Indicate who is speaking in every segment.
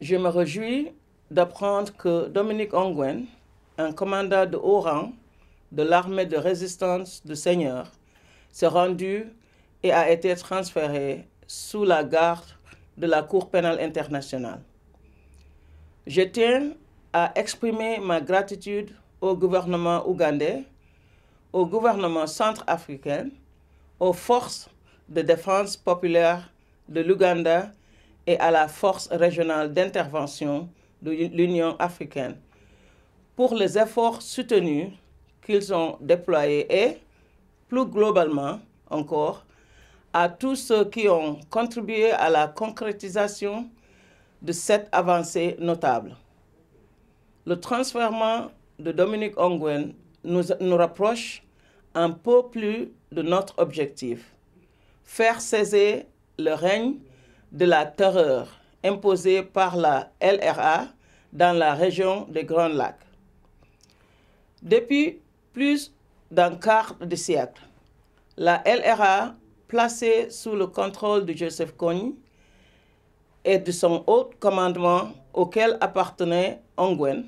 Speaker 1: Je me réjouis d'apprendre que Dominique Ongwen, un commandant de haut rang de l'armée de résistance du Seigneur, s'est rendu et a été transféré sous la garde de la Cour pénale internationale. Je tiens à exprimer ma gratitude au gouvernement ougandais, au gouvernement centrafricain, aux forces de défense populaire de l'Ouganda et à la Force régionale d'intervention de l'Union africaine pour les efforts soutenus qu'ils ont déployés et, plus globalement encore, à tous ceux qui ont contribué à la concrétisation de cette avancée notable. Le transfert de Dominique Ongwen nous, nous rapproche un peu plus de notre objectif, faire saisir le règne de la terreur imposée par la LRA dans la région des Grands Lacs. Depuis plus d'un quart de siècle, la LRA, placée sous le contrôle de Joseph Kony et de son haut commandement auquel appartenait Ongwen,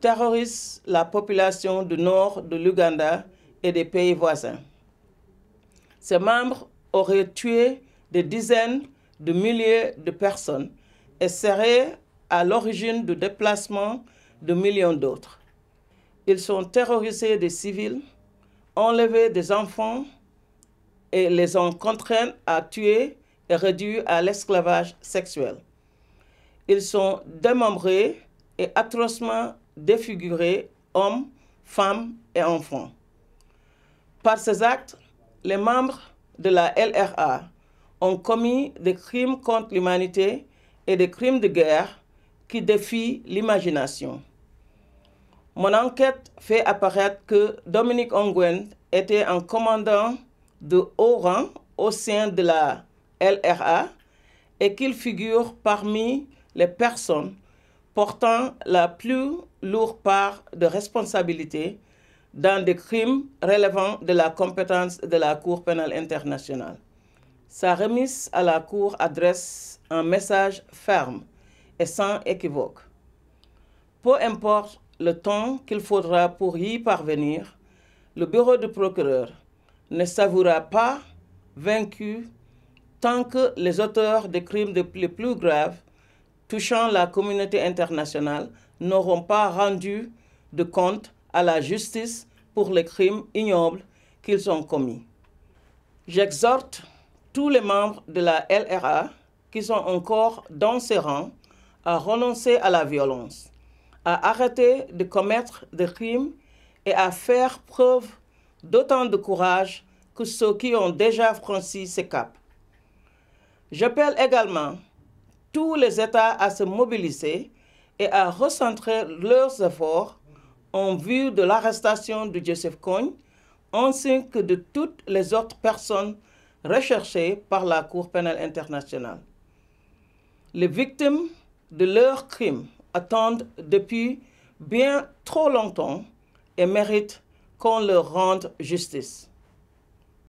Speaker 1: terrorise la population du nord de l'Ouganda et des pays voisins. Ses membres auraient tué des dizaines de milliers de personnes et seraient à l'origine du déplacement de millions d'autres. Ils sont terrorisés des civils, enlevés des enfants et les ont contraints à tuer et réduits à l'esclavage sexuel. Ils sont démembrés et atrocement défigurés, hommes, femmes et enfants. Par ces actes, les membres de la LRA ont commis des crimes contre l'humanité et des crimes de guerre qui défient l'imagination. Mon enquête fait apparaître que Dominique Ongwen était un commandant de haut rang au sein de la LRA et qu'il figure parmi les personnes portant la plus lourde part de responsabilité dans des crimes relevant de la compétence de la Cour pénale internationale. Sa remise à la Cour adresse un message ferme et sans équivoque. Peu importe le temps qu'il faudra pour y parvenir, le bureau du procureur ne s'avouera pas vaincu tant que les auteurs des crimes les plus graves touchant la communauté internationale n'auront pas rendu de compte à la justice pour les crimes ignobles qu'ils ont commis. J'exhorte tous les membres de la LRA qui sont encore dans ces rangs à renoncer à la violence, à arrêter de commettre des crimes et à faire preuve d'autant de courage que ceux qui ont déjà franchi ces caps. J'appelle également tous les États à se mobiliser et à recentrer leurs efforts en vue de l'arrestation de Joseph Cogne ainsi que de toutes les autres personnes recherchés par la Cour pénale internationale. Les victimes de leurs crimes attendent depuis bien trop longtemps et méritent qu'on leur rende justice.